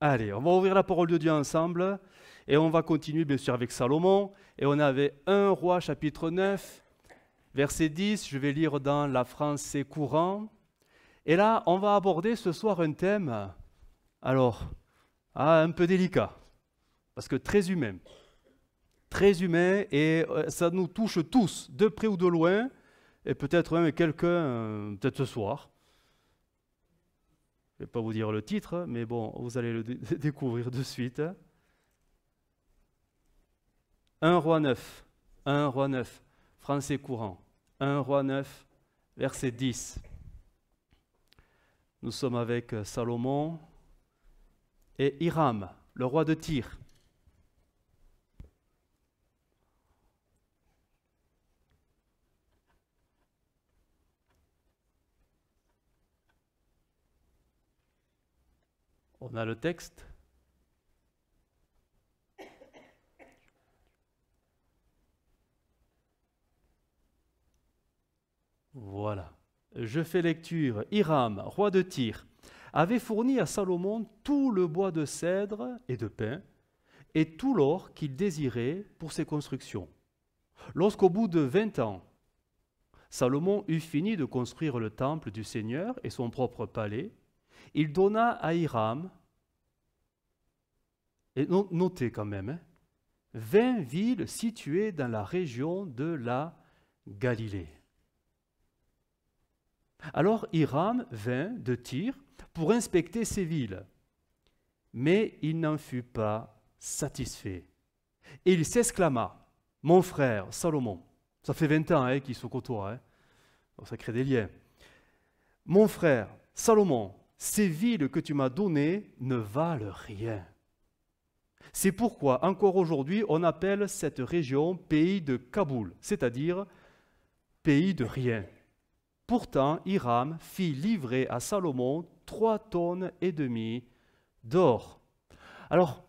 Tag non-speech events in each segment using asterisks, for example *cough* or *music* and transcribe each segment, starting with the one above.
Allez, on va ouvrir la parole de Dieu ensemble et on va continuer bien sûr avec Salomon. Et on avait 1 roi chapitre 9, verset 10, je vais lire dans la français courant. Et là, on va aborder ce soir un thème, alors, ah, un peu délicat, parce que très humain. Très humain et euh, ça nous touche tous, de près ou de loin, et peut-être même quelqu'un, euh, peut-être ce soir, je ne vais pas vous dire le titre, mais bon, vous allez le *laughs* découvrir de suite. 1 roi 9, 1 roi 9, français courant. 1 roi 9, verset 10. Nous sommes avec Salomon et Hiram, le roi de Tyr. On a le texte. Voilà. Je fais lecture. Hiram, roi de Tyr, avait fourni à Salomon tout le bois de cèdre et de pin et tout l'or qu'il désirait pour ses constructions. Lorsqu'au bout de vingt ans, Salomon eut fini de construire le temple du Seigneur et son propre palais, il donna à Hiram, et notez quand même, hein, vingt 20 villes situées dans la région de la Galilée. Alors Hiram vint de Tyr pour inspecter ces villes, mais il n'en fut pas satisfait. Et il s'exclama, mon frère Salomon, ça fait 20 ans hein, qu'ils se côtoient, ça hein, crée des liens, mon frère Salomon, ces villes que tu m'as données ne valent rien. C'est pourquoi encore aujourd'hui on appelle cette région pays de Kaboul, c'est-à-dire pays de rien. Pourtant, Hiram fit livrer à Salomon trois tonnes et demie d'or. Alors,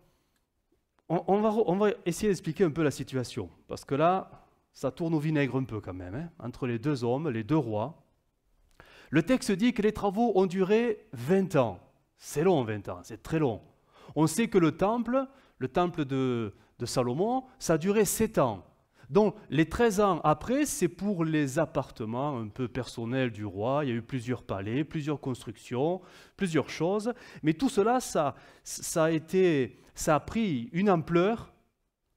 on, va, essayer d'expliquer un peu la situation, parce que là, ça tourne au vinaigre un peu quand même, hein, entre les deux hommes, les deux rois. Le texte dit que les travaux ont duré 20 ans. C'est long, 20 ans, c'est très long. On sait que le temple, le temple de, Salomon, ça a duré 7 ans. Donc les 13 ans après, c'est pour les appartements un peu personnels du roi. Il y a eu plusieurs palais, plusieurs constructions, plusieurs choses. Mais tout cela, ça, a, pris une ampleur,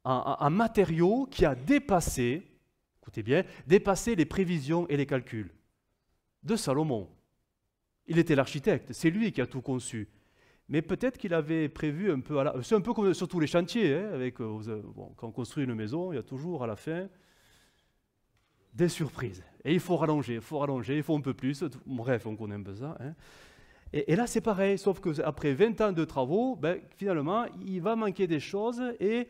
un, un matériau qui a dépassé, écoutez bien, dépassé les prévisions et les calculs de Salomon. Il était l'architecte, c'est lui qui a tout conçu. Mais peut-être qu'il avait prévu un peu C'est un peu comme sur tous les chantiers, hein, euh, euh, quand on construit une maison, il y a toujours à la fin des surprises. Et il faut rallonger, il faut rallonger, il faut un peu plus. Bref, on connaît un peu ça. Hein. Et, là, c'est pareil, sauf qu'après 20 ans de travaux, ben, finalement, il va manquer des choses et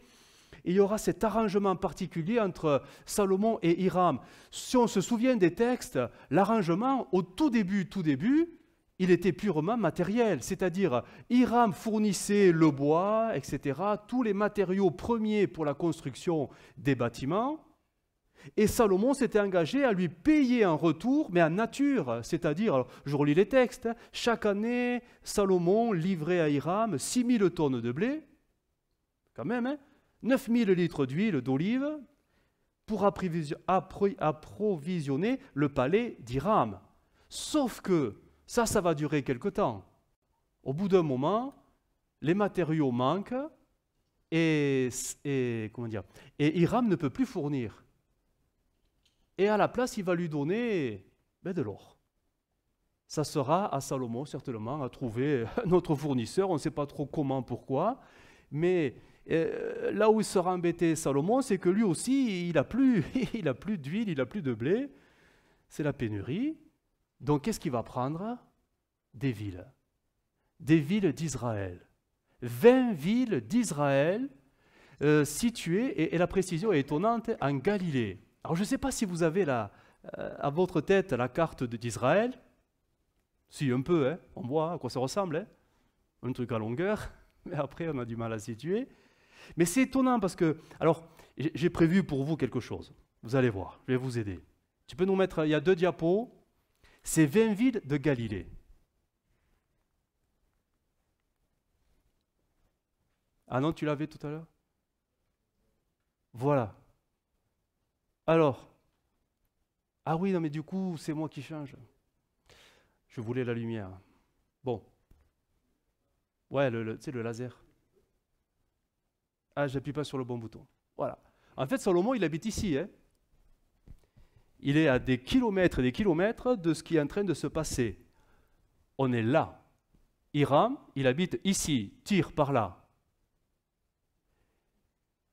il y aura cet arrangement particulier entre Salomon et Hiram. Si on se souvient des textes, l'arrangement, au tout début, tout début, il était purement matériel, c'est-à-dire Hiram fournissait le bois, etc., tous les matériaux premiers pour la construction des bâtiments, et Salomon s'était engagé à lui payer en retour, mais en nature, c'est-à-dire, je relis les textes, chaque année, Salomon livrait à Hiram 6000 tonnes de blé, quand même, hein, 9000 litres d'huile d'olive pour approvisionner le palais d'Iram. Sauf que ça, ça va durer quelque temps. Au bout d'un moment, les matériaux manquent et, comment dire, et Iram ne peut plus fournir. Et à la place, il va lui donner ben, de l'or. Ça sera à Salomon, certainement, à trouver *laughs* notre fournisseur. On ne sait pas trop comment, pourquoi, mais euh, là où il sera embêté Salomon, c'est que lui aussi, il n'a plus, *laughs* il a plus d'huile, il n'a plus de blé. C'est la pénurie. Donc qu'est-ce qu'il va prendre Des villes. Des villes d'Israël. 20 villes d'Israël euh, situées, et, la précision est étonnante, en Galilée. Alors je ne sais pas si vous avez la, euh, à votre tête la carte d'Israël. Si, un peu, hein. on voit à quoi ça ressemble. Hein. Un truc à longueur, *laughs* mais après on a du mal à situer. Mais c'est étonnant parce que, alors, j'ai prévu pour vous quelque chose. Vous allez voir, je vais vous aider. Tu peux nous mettre, il y a deux diapos, c'est 20 villes de Galilée. Ah non, tu l'avais tout à l'heure Voilà. Alors, ah oui, non mais du coup, c'est moi qui change. Je voulais la lumière. Bon. Ouais, tu sais, le laser. Ah, j'appuie pas sur le bon bouton. Voilà. En fait, Salomon, il habite ici. Hein. il est à des kilomètres et des kilomètres de ce qui est en train de se passer. On est là. Hiram, il habite ici, tire par là.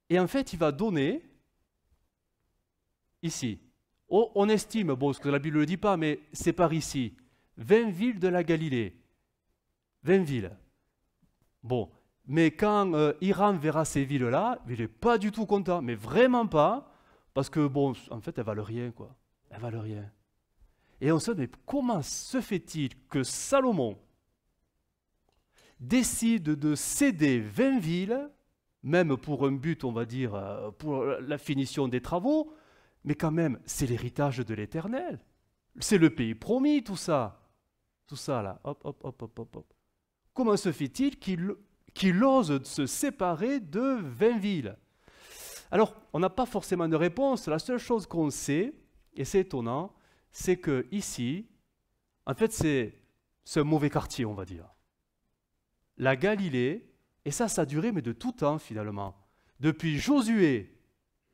Et en fait, il va donner ici. Oh, on estime, bon, ce que la Bible ne le dit pas, mais c'est par ici, 20 villes de la Galilée. 20 villes. Bon, mais quand euh, Iran verra ces villes-là, il n'est pas du tout content, mais vraiment pas, parce que, bon, en fait, elles valent rien, quoi. Elles valent rien. Et on se dit, mais comment se fait-il que Salomon décide de céder 20 villes, même pour un but, on va dire, euh, pour la finition des travaux, mais quand même, c'est l'héritage de l'Éternel. C'est le pays promis, tout ça. Tout ça, là. Hop, hop, hop, hop, hop. Comment se fait-il qu'il qu'il ose se séparer de villes. Alors, on n'a pas forcément de réponse. La seule chose qu'on sait, et c'est étonnant, c'est que ici, en fait, c'est ce mauvais quartier, on va dire. La Galilée, et ça, ça a duré, mais de tout temps finalement. Depuis Josué,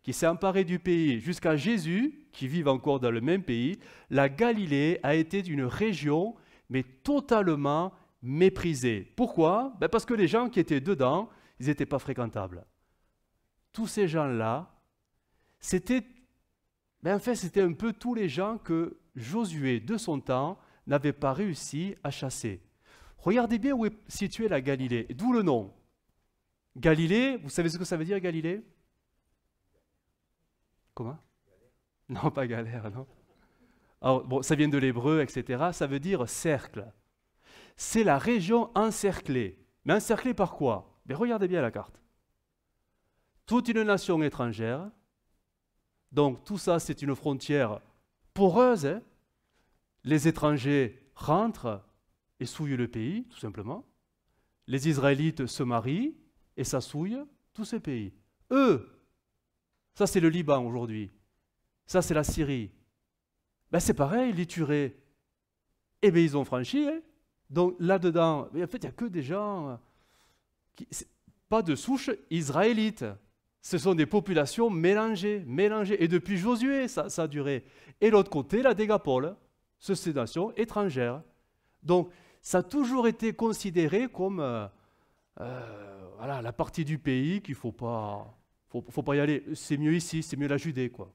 qui s'est emparé du pays, jusqu'à Jésus, qui vit encore dans le même pays, la Galilée a été une région, mais totalement méprisé. Pourquoi ben, Parce que les gens qui étaient dedans, ils n'étaient pas fréquentables. Tous ces gens-là, c'était ben en fait, c'était un peu tous les gens que Josué, de son temps, n'avait pas réussi à chasser. Regardez bien où est située la Galilée, d'où le nom. Galilée, vous savez ce que ça veut dire Galilée Comment Non, pas galère, non. bon, ça vient de l'hébreu, etc. Ça veut dire cercle c'est la région encerclée. Mais encerclée par quoi Mais Regardez bien la carte. Toute une nation étrangère. Donc tout ça, c'est une frontière poreuse. Hein. les étrangers rentrent et souillent le pays, tout simplement. Les Israélites se marient et ça souille tous ces pays. Eux, ça c'est le Liban aujourd'hui. Ça c'est la Syrie. Ben, c'est pareil, les turcs. Eh bien, ils ont franchi, hein. Donc là-dedans, en fait, il n'y a que des gens euh, qui. Pas de souche israélite. Ce sont des populations mélangées, mélangées. Et depuis Josué, ça, a duré. Et l'autre côté, la dégapole, c'est nations étrangères. Donc, ça a toujours été considéré comme euh, euh, la partie du pays qu'il ne faut pas, faut pas y aller. C'est mieux ici, c'est mieux la Judée, quoi.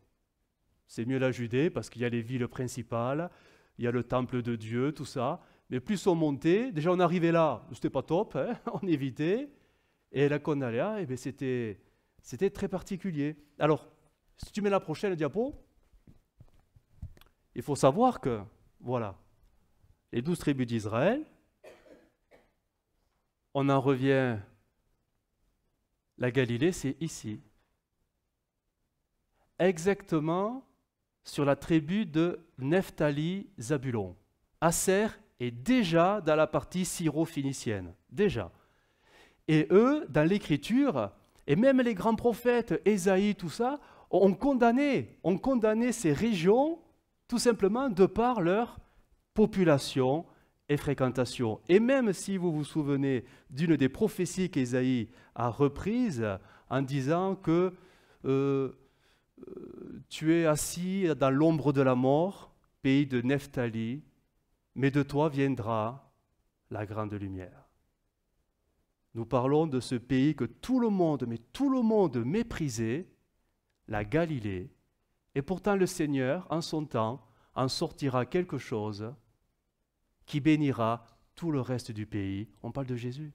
C'est mieux la Judée parce qu'il y a les villes principales, il y a le temple de Dieu, tout ça mais plus on montait, déjà on arrivait là, c'était pas top, hein, *laughs* on évitait, et la et eh ben, c'était, c'était très particulier. Alors, si tu mets la prochaine diapo, il faut savoir que, voilà, les douze tribus d'Israël, on en revient, la Galilée, c'est ici, exactement sur la tribu de Nephtali Zabulon. Aser et déjà dans la partie syro-phénicienne, déjà. Et eux, dans l'Écriture, et même les grands prophètes, Esaïe, tout ça, ont condamné, ont condamné ces régions tout simplement de par leur population et fréquentation. Et même si vous vous souvenez d'une des prophéties qu'Ésaïe a reprise en disant que euh, euh, tu es assis dans l'ombre de la mort, pays de Nephtali, mais de toi viendra la grande lumière. Nous parlons de ce pays que tout le monde, mais tout le monde méprisait, la Galilée, et pourtant le Seigneur, en son temps, en sortira quelque chose qui bénira tout le reste du pays. On parle de Jésus.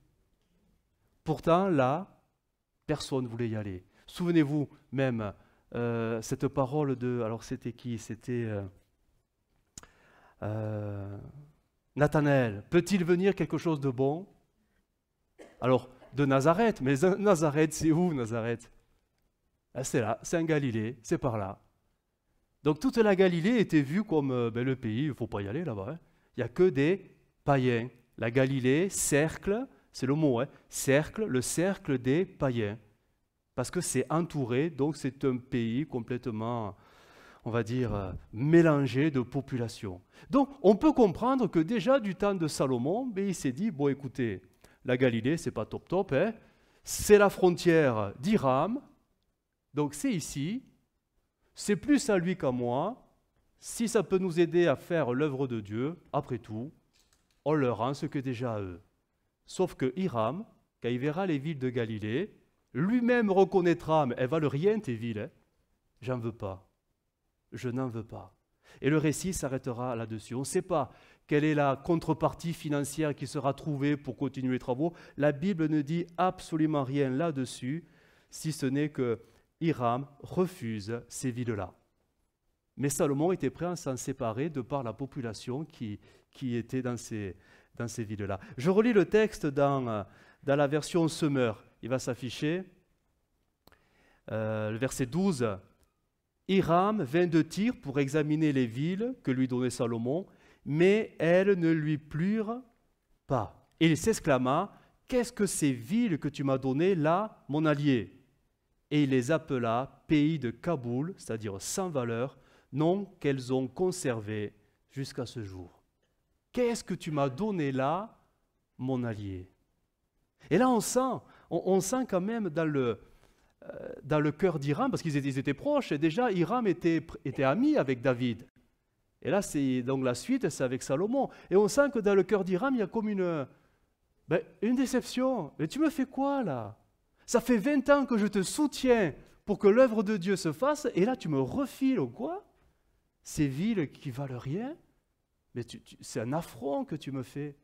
Pourtant, là, personne ne voulait y aller. Souvenez-vous même euh, cette parole de... Alors c'était qui C'était... Euh, euh, Nathanaël, peut-il venir quelque chose de bon Alors, de Nazareth, mais Nazareth, c'est où Nazareth ah, C'est là, c'est en Galilée, c'est par là. Donc toute la Galilée était vue comme euh, ben, le pays, il faut pas y aller là-bas. Hein. Il n'y a que des païens. La Galilée, cercle, c'est le mot, hein, cercle, le cercle des païens. Parce que c'est entouré, donc c'est un pays complètement on va dire, euh, mélangé de populations. Donc, on peut comprendre que déjà du temps de Salomon, mais ben, il s'est dit, bon, écoutez, la Galilée, c'est pas top top, hein, c'est la frontière d'Iram, donc c'est ici, c'est plus à lui qu'à moi, si ça peut nous aider à faire l'œuvre de Dieu, après tout, on leur rend ce que déjà à eux. Sauf que Iram, quand il verra les villes de Galilée, lui-même reconnaîtra, mais elle valent rien tes villes, hein. j'en veux pas je n'en veux pas. Et le récit s'arrêtera là-dessus. On ne sait pas quelle est la contrepartie financière qui sera trouvée pour continuer les travaux. La Bible ne dit absolument rien là-dessus, si ce n'est que Hiram refuse ces villes-là. Mais Salomon était prêt à s'en séparer de par la population qui, était dans ces, villes-là. Je relis le texte dans, la version Semeur. Il va s'afficher. Euh, le verset 12, Hiram vint de tir pour examiner les villes que lui donnait Salomon, mais elles ne lui plurent pas. Et il s'exclama, Qu'est-ce que ces villes que tu m'as données là, mon allié Et il les appela pays de Kaboul, c'est-à-dire sans valeur, nom qu'elles ont conservé jusqu'à ce jour. Qu'est-ce que tu m'as donné là, mon allié Et là, on sent, on sent quand même dans le, euh, dans le cœur d'Iram, parce qu'ils étaient proches, et déjà Iram était, ami avec David. Et là, c'est donc la suite, c'est avec Salomon. Et on sent que dans le cœur d'Iram, il y a comme une, ben, une déception. Mais tu me fais quoi là Ça fait 20 ans que je te soutiens pour que l'œuvre de Dieu se fasse, et là tu me refiles quoi Ces villes qui valent rien Mais c'est un affront que tu me fais.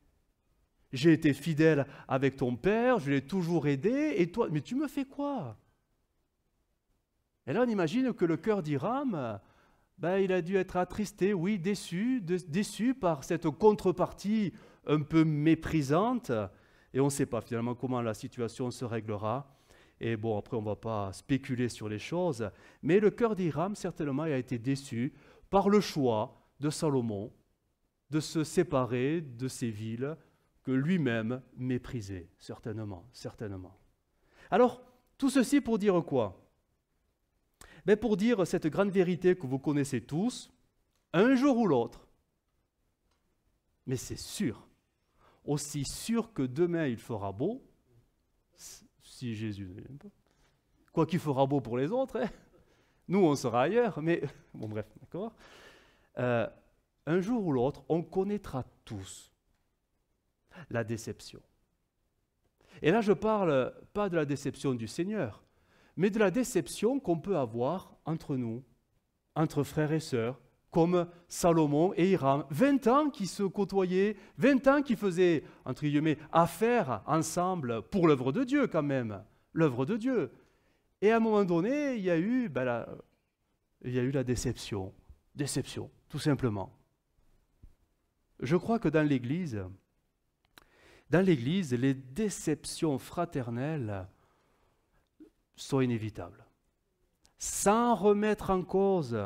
J'ai été fidèle avec ton père, je l'ai toujours aidé, et toi, mais tu me fais quoi et là, on imagine que le cœur d'Iram, ben, il a dû être attristé, oui, déçu, déçu par cette contrepartie un peu méprisante. Et on ne sait pas finalement comment la situation se réglera. Et bon, après, on ne va pas spéculer sur les choses. Mais le cœur d'Iram, certainement, a été déçu par le choix de Salomon de se séparer de ces villes que lui-même méprisait, certainement, certainement. Alors, tout ceci pour dire quoi mais Pour dire cette grande vérité que vous connaissez tous, un jour ou l'autre, mais c'est sûr, aussi sûr que demain il fera beau, si Jésus pas, quoi qu'il fera beau pour les autres, hein, nous on sera ailleurs, mais *laughs* bon bref, d'accord. Euh, un jour ou l'autre, on connaîtra tous la déception. Et là, je parle pas de la déception du Seigneur, mais de la déception qu'on peut avoir entre nous, entre frères et sœurs, comme Salomon et Hiram. 20 ans qui se côtoyaient, 20 ans qui faisaient, entre guillemets, affaire ensemble pour l'œuvre de Dieu quand même, l'œuvre de Dieu. Et à un moment donné, il y a eu, ben il y a eu la déception. Déception, tout simplement. Je crois que dans l'Église, dans l'Église, les déceptions fraternelles soit inévitable, Sans remettre en cause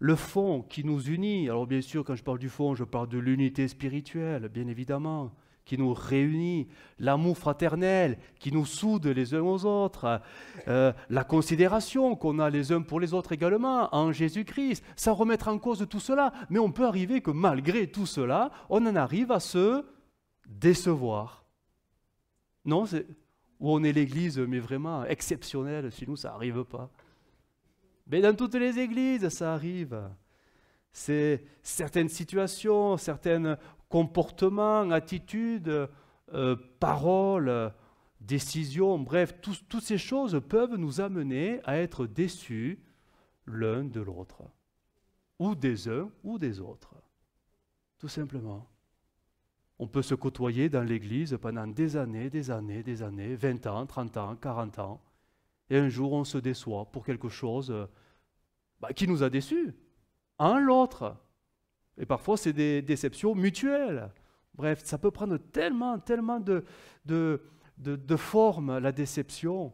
le fond qui nous unit, alors bien sûr quand je parle du fond, je parle de l'unité spirituelle, bien évidemment, qui nous réunit, l'amour fraternel qui nous soude les uns aux autres, euh, la considération qu'on a les uns pour les autres également en Jésus-Christ, sans remettre en cause tout cela. Mais on peut arriver que malgré tout cela, on en arrive à se décevoir. Non, c'est où on est l'église, mais vraiment exceptionnelle, chez nous ça n'arrive pas. Mais dans toutes les églises, ça arrive. C'est certaines situations, certains comportements, attitudes, euh, paroles, décisions, bref, toutes ces choses peuvent nous amener à être déçus l'un de l'autre, ou des uns ou des autres, tout simplement. On peut se côtoyer dans l'Église pendant des années, des années, des années, 20 ans, 30 ans, 40 ans, et un jour on se déçoit pour quelque chose euh, bah, qui nous a déçus, un l'autre. Et parfois c'est des déceptions mutuelles. Bref, ça peut prendre tellement, tellement de, de, de, de formes, la déception.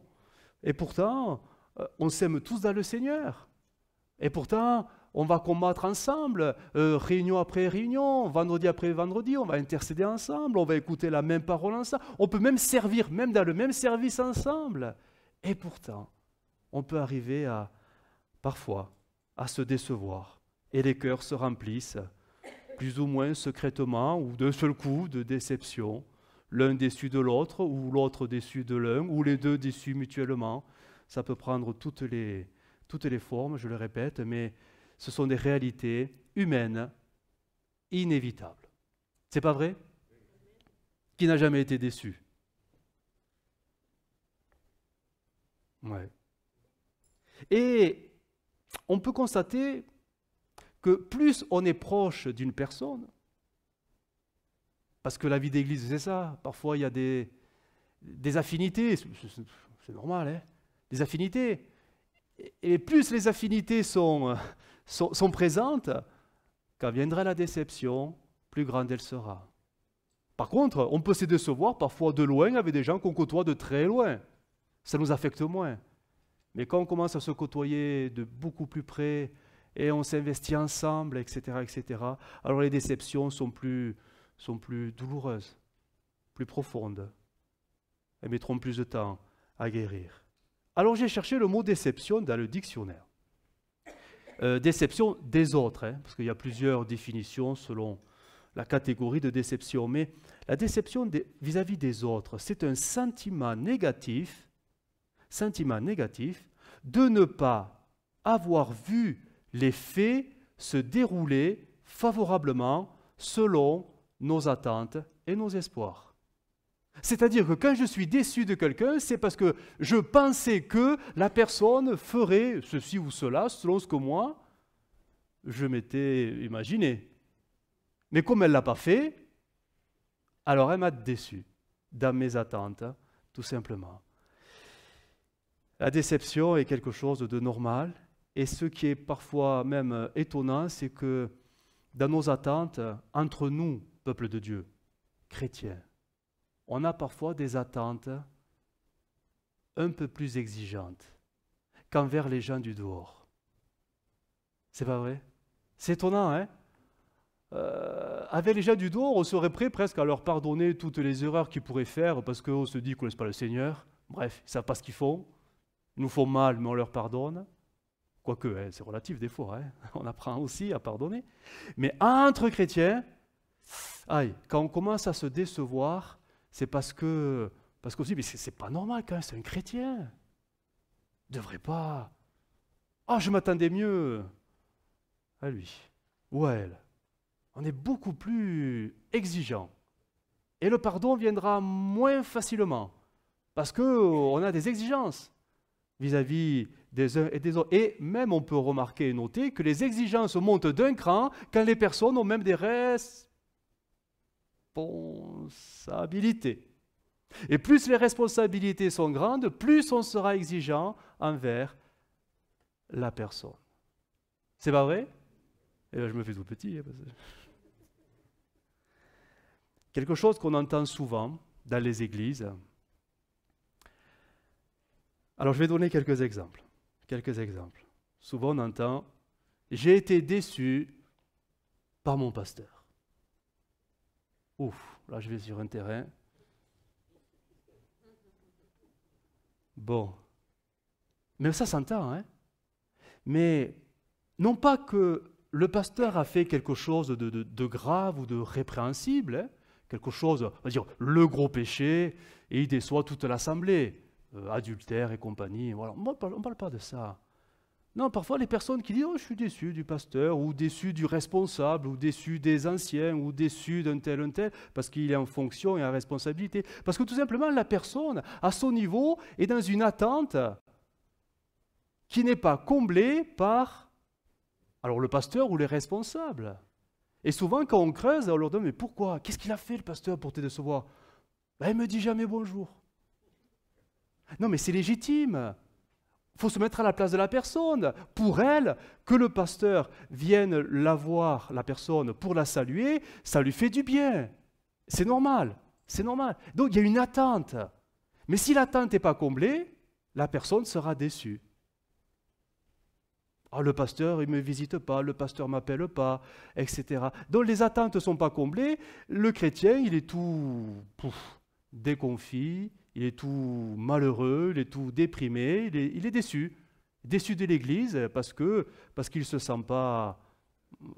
Et pourtant, euh, on s'aime tous dans le Seigneur. Et pourtant, on va combattre ensemble, euh, réunion après réunion, vendredi après vendredi, on va intercéder ensemble, on va écouter la même parole ensemble, on peut même servir, même dans le même service ensemble. Et pourtant, on peut arriver à, parfois, à se décevoir. Et les cœurs se remplissent, plus ou moins secrètement, ou d'un seul coup, de déception, l'un déçu de l'autre, ou l'autre déçu de l'un, ou les deux déçus mutuellement. Ça peut prendre toutes les, toutes les formes, je le répète, mais ce sont des réalités humaines inévitables. C'est pas vrai Qui n'a jamais été déçu Ouais. Et on peut constater que plus on est proche d'une personne, parce que la vie d'église, c'est ça, parfois il y a des, des affinités, c'est normal, hein des affinités. Et plus les affinités sont, euh, sont, présentes, quand viendra la déception, plus grande elle sera. Par contre, on peut se décevoir parfois de loin avec des gens qu'on côtoie de très loin. Ça nous affecte moins. Mais quand on commence à se côtoyer de beaucoup plus près et on s'investit ensemble, etc., etc., alors les déceptions sont plus, sont plus douloureuses, plus profondes. Elles mettront plus de temps à guérir. Alors j'ai cherché le mot déception dans le dictionnaire. Euh, déception des autres, hein, parce qu'il y a plusieurs définitions selon la catégorie de déception, mais la déception vis-à-vis des, -vis des autres, c'est un sentiment négatif, sentiment négatif de ne pas avoir vu les faits se dérouler favorablement selon nos attentes et nos espoirs. C'est-à-dire que quand je suis déçu de quelqu'un, c'est parce que je pensais que la personne ferait ceci ou cela selon ce que moi, je m'étais imaginé. Mais comme elle ne l'a pas fait, alors elle m'a déçu dans mes attentes, hein, tout simplement. La déception est quelque chose de normal, et ce qui est parfois même étonnant, c'est que dans nos attentes, entre nous, peuple de Dieu, chrétiens, on a parfois des attentes un peu plus exigeantes qu'envers les gens du dehors. C'est pas vrai C'est étonnant, hein euh, avec les gens du dehors, on serait prêt presque à leur pardonner toutes les erreurs qu'ils pourraient faire parce qu'on se dit qu'on ne pas le Seigneur. Bref, ils ne savent pas ce qu'ils font. Ils nous font mal, mais on leur pardonne. Quoique, hein, c'est relatif des fois, hein *laughs* on apprend aussi à pardonner. Mais entre chrétiens, aïe, quand on commence à se décevoir, c'est parce que parce qu'on c'est pas normal quand même, c'est un chrétien. Il devrait pas. Ah, oh, je m'attendais mieux à lui ou à elle. On est beaucoup plus exigeant. Et le pardon viendra moins facilement parce qu'on a des exigences vis-à-vis des uns et des autres. Et même on peut remarquer et noter que les exigences montent d'un cran quand les personnes ont même des, restes responsabilités. Et plus les responsabilités sont grandes, plus on sera exigeant envers la personne. C'est pas vrai Eh bien, je me fais tout petit. Hein, quelque chose qu'on entend souvent dans les églises. Alors, je vais donner quelques exemples. Quelques exemples. Souvent, on entend J'ai été déçu par mon pasteur ouf, là je vais sur un terrain. Bon. Mais ça s'entend, hein Mais non pas que le pasteur a fait quelque chose de, grave ou de répréhensible, hein. quelque chose, on va dire, le gros péché, et il déçoit toute l'assemblée, euh, adultère et compagnie. Voilà. On ne parle pas de ça. Non, parfois les personnes qui disent Oh, je suis déçu du pasteur, ou déçu du responsable, ou déçu des anciens, ou déçu d'un tel, un tel, parce qu'il est en fonction et en responsabilité. Parce que tout simplement, la personne, à son niveau, est dans une attente qui n'est pas comblée par alors le pasteur ou les responsables. Et souvent, quand on creuse, on leur demande Mais pourquoi Qu'est-ce qu'il a fait le pasteur pour te décevoir ben, Il ne me dit jamais bonjour. Non, mais c'est légitime faut se mettre à la place de la personne. Pour elle, que le pasteur vienne la voir, la personne, pour la saluer, ça lui fait du bien. C'est normal, c'est normal. Donc il y a une attente. Mais si l'attente n'est pas comblée, la personne sera déçue. Ah, le pasteur, il ne me visite pas, le pasteur ne m'appelle pas, etc. Donc les attentes ne sont pas comblées, le chrétien, il est tout déconfit, il est tout malheureux, il est tout déprimé, il est, déçu. Déçu de l'Église parce que parce qu'il ne se sent pas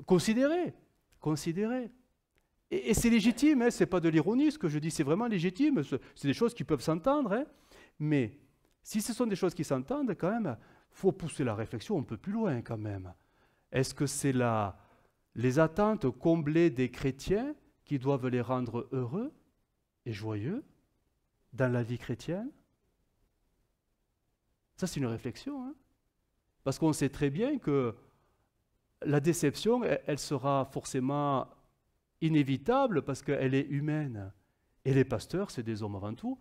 considéré. Considéré. Et, c'est légitime, hein, ce n'est pas de l'ironie ce que je dis, c'est vraiment légitime, c'est des choses qui peuvent s'entendre. Hein. mais si ce sont des choses qui s'entendent, quand même, faut pousser la réflexion un peu plus loin quand même. Est-ce que c'est là les attentes comblées des chrétiens qui doivent les rendre heureux et joyeux dans la vie chrétienne Ça, c'est une réflexion. Hein. Parce qu'on sait très bien que la déception, elle, sera forcément inévitable parce qu'elle est humaine. Et les pasteurs, c'est des hommes avant tout.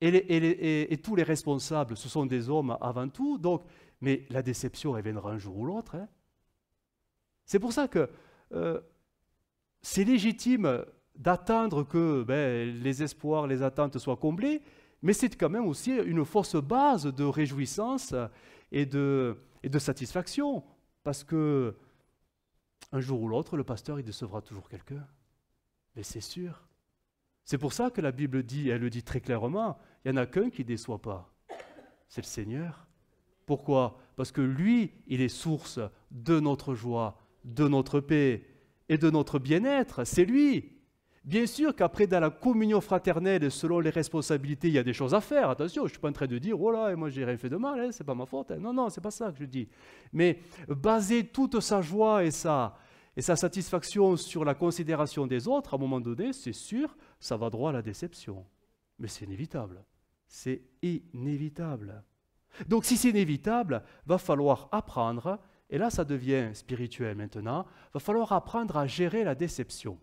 Et, et, tous les responsables, ce sont des hommes avant tout. Donc, mais la déception, elle viendra un jour ou l'autre. Hein. C'est pour ça que euh, c'est légitime d'attendre que ben, les espoirs, les attentes soient comblés, mais c'est quand même aussi une force base de réjouissance et de, satisfaction, parce que un jour ou l'autre, le pasteur, il décevra toujours quelqu'un. Mais c'est sûr. C'est pour ça que la Bible dit, elle le dit très clairement, il n'y en a qu'un qui ne déçoit pas. C'est le Seigneur. Pourquoi Parce que lui, il est source de notre joie, de notre paix et de notre bien-être. C'est lui. Bien sûr qu'après, dans la communion fraternelle, selon les responsabilités, il y a des choses à faire. Attention, je ne suis pas en train de dire, oh là, moi j'ai rien fait de mal, ce hein, c'est pas ma faute. Hein. Non, non, c'est pas ça que je dis. Mais baser toute sa joie et sa, et sa satisfaction sur la considération des autres, à un moment donné, c'est sûr, ça va droit à la déception. Mais c'est inévitable. C'est inévitable. Donc si c'est inévitable, va falloir apprendre, et là ça devient spirituel maintenant, va falloir apprendre à gérer la déception.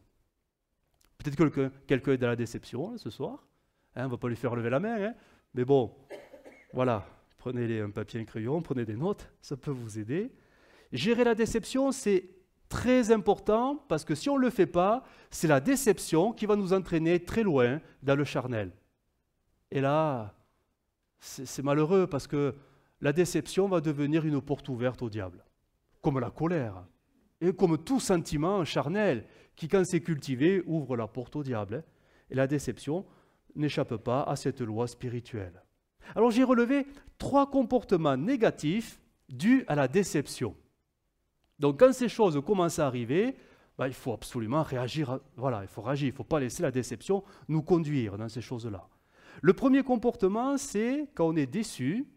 Peut-être que quelqu'un est dans la déception hein, ce soir. Hein, on ne va pas lui faire lever la main. Hein. mais bon, voilà. Prenez un papier, un crayon, prenez des notes. Ça peut vous aider. Gérer la déception, c'est très important parce que si on ne le fait pas, c'est la déception qui va nous entraîner très loin dans le charnel. Et là, c'est malheureux parce que la déception va devenir une porte ouverte au diable, comme la colère et comme tout sentiment charnel qui, quand c'est cultivé, ouvre la porte au diable. Hein, et la déception n'échappe pas à cette loi spirituelle. Alors j'ai relevé trois comportements négatifs dus à la déception. Donc quand ces choses commencent à arriver, bah, il faut absolument réagir. Hein, voilà, il faut réagir. Il ne faut pas laisser la déception nous conduire dans ces choses-là. Le premier comportement, c'est quand on est déçu,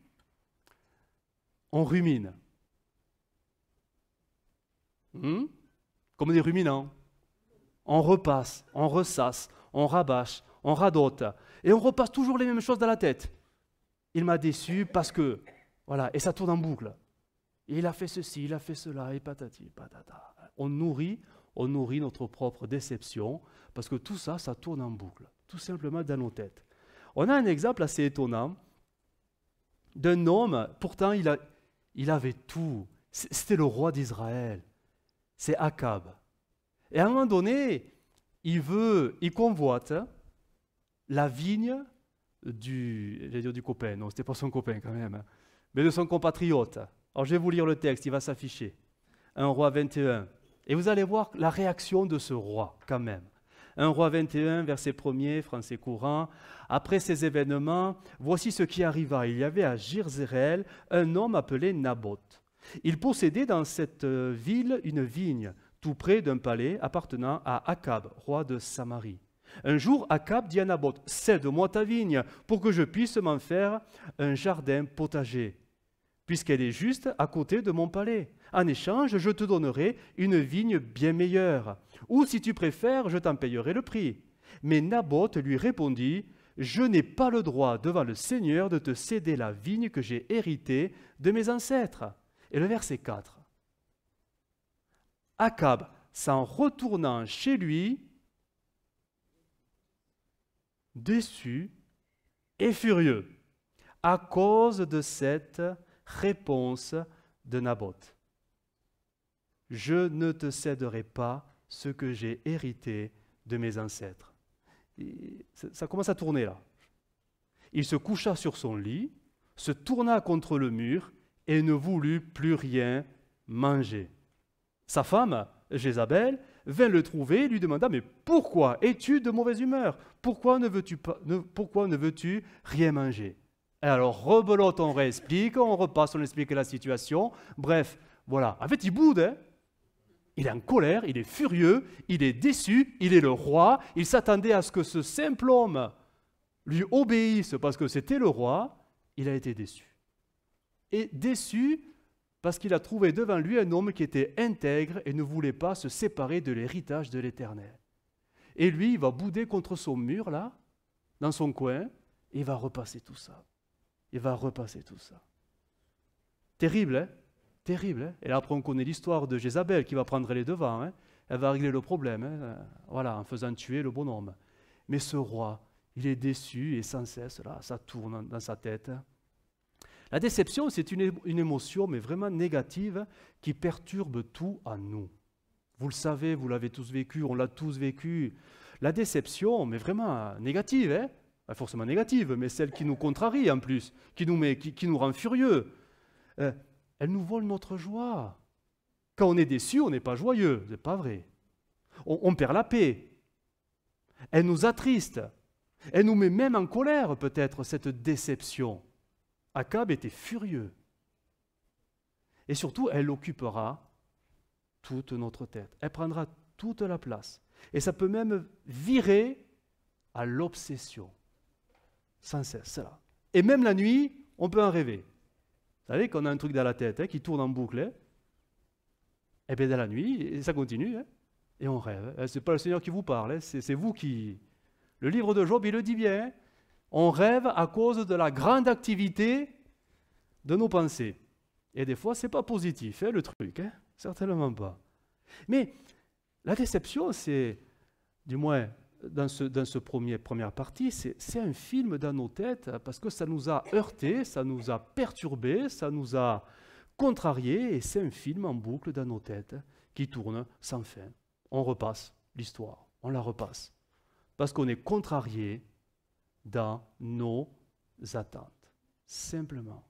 on rumine. Hmm Comme des ruminants on repasse, on ressasse, on rabâche, on radote. Et on repasse toujours les mêmes choses dans la tête. Il m'a déçu parce que. Voilà, et ça tourne en boucle. Il a fait ceci, il a fait cela, et patati, patata. On nourrit, on nourrit notre propre déception, parce que tout ça, ça tourne en boucle, tout simplement dans nos têtes. On a un exemple assez étonnant d'un homme, pourtant il, il avait tout. C'était le roi d'Israël. C'est Akab. Et à un moment donné, il veut, il convoite la vigne du, du copain, non, c'était pas son copain quand même, hein, mais de son compatriote. Alors je vais vous lire le texte, il va s'afficher. Un roi 21. Et vous allez voir la réaction de ce roi quand même. Un roi 21, verset 1er, français courant. Après ces événements, voici ce qui arriva. Il y avait à Jirzérel un homme appelé Naboth. Il possédait dans cette euh, ville une vigne tout près d'un palais appartenant à Akab, roi de Samarie. Un jour, Akab dit à Naboth, cède-moi ta vigne pour que je puisse m'en faire un jardin potager, puisqu'elle est juste à côté de mon palais. En échange, je te donnerai une vigne bien meilleure, ou si tu préfères, je t'en payerai le prix. Mais Naboth lui répondit, je n'ai pas le droit devant le Seigneur de te céder la vigne que j'ai héritée de mes ancêtres. Et le verset 4. Akab, s'en retournant chez lui, déçu et furieux à cause de cette réponse de Naboth. Je ne te céderai pas ce que j'ai hérité de mes ancêtres. ça commence à tourner là. Il se coucha sur son lit, se tourna contre le mur et ne voulut plus rien manger. Sa femme, Jézabel, vint le trouver et lui demanda Mais pourquoi es-tu de mauvaise humeur Pourquoi ne veux-tu pas… ne veux tu rien manger alors, rebelote, on réexplique, on repasse, on explique la situation. Bref, voilà. En fait, il boude. Hein. il est en colère, il est furieux, il est déçu, il est le roi. Il s'attendait à ce que ce simple homme lui obéisse parce que c'était le roi. Il a été déçu. Et déçu parce qu'il a trouvé devant lui un homme qui était intègre et ne voulait pas se séparer de l'héritage de l'Éternel. Et lui, il va bouder contre son mur, là, dans son coin, et il va repasser tout ça. Il va repasser tout ça. Terrible, hein Terrible. Hein et là, après, on connaît l'histoire de Jézabel qui va prendre les devants. Hein Elle va régler le problème, hein? voilà, en faisant tuer le bonhomme. Mais ce roi, il est déçu et sans cesse, là, ça tourne dans sa tête. Hein? La déception, c'est une, émotion, mais vraiment négative, qui perturbe tout à nous. Vous le savez, vous l'avez tous vécu, on l'a tous vécu. La déception, mais vraiment négative, hein. forcément négative, mais celle qui nous contrarie en plus, qui nous, met, qui, nous rend furieux. Euh, elle nous vole notre joie. Quand on est déçu, on n'est pas joyeux, n'est pas vrai. On, on perd la paix. Elle nous attriste. Elle nous met même en colère, peut-être, cette déception. Akab était furieux. Et surtout, elle occupera toute notre tête. Elle prendra toute la place. Et ça peut même virer à l'obsession. Sans cesse, cela. Et même la nuit, on peut en rêver. Vous savez qu'on a un truc dans la tête hein, qui tourne en boucle. Et hein. eh bien dans la nuit, ça continue. Hein. Et on rêve. Ce n'est pas le Seigneur qui vous parle, c'est vous qui... Le livre de Job, il le dit bien on rêve à cause de la grande activité de nos pensées. Et des fois, ce n'est pas positif, hein, le truc, hein. certainement pas. Mais la déception, c'est, du moins dans ce, dans ce premier, première partie, c'est un film dans nos têtes parce que ça nous a heurtés, ça nous a perturbés, ça nous a contrariés, et c'est un film en boucle dans nos têtes hein, qui tourne sans fin. On repasse l'histoire, on la repasse, parce qu'on est contrarié dans nos attentes. Simplement.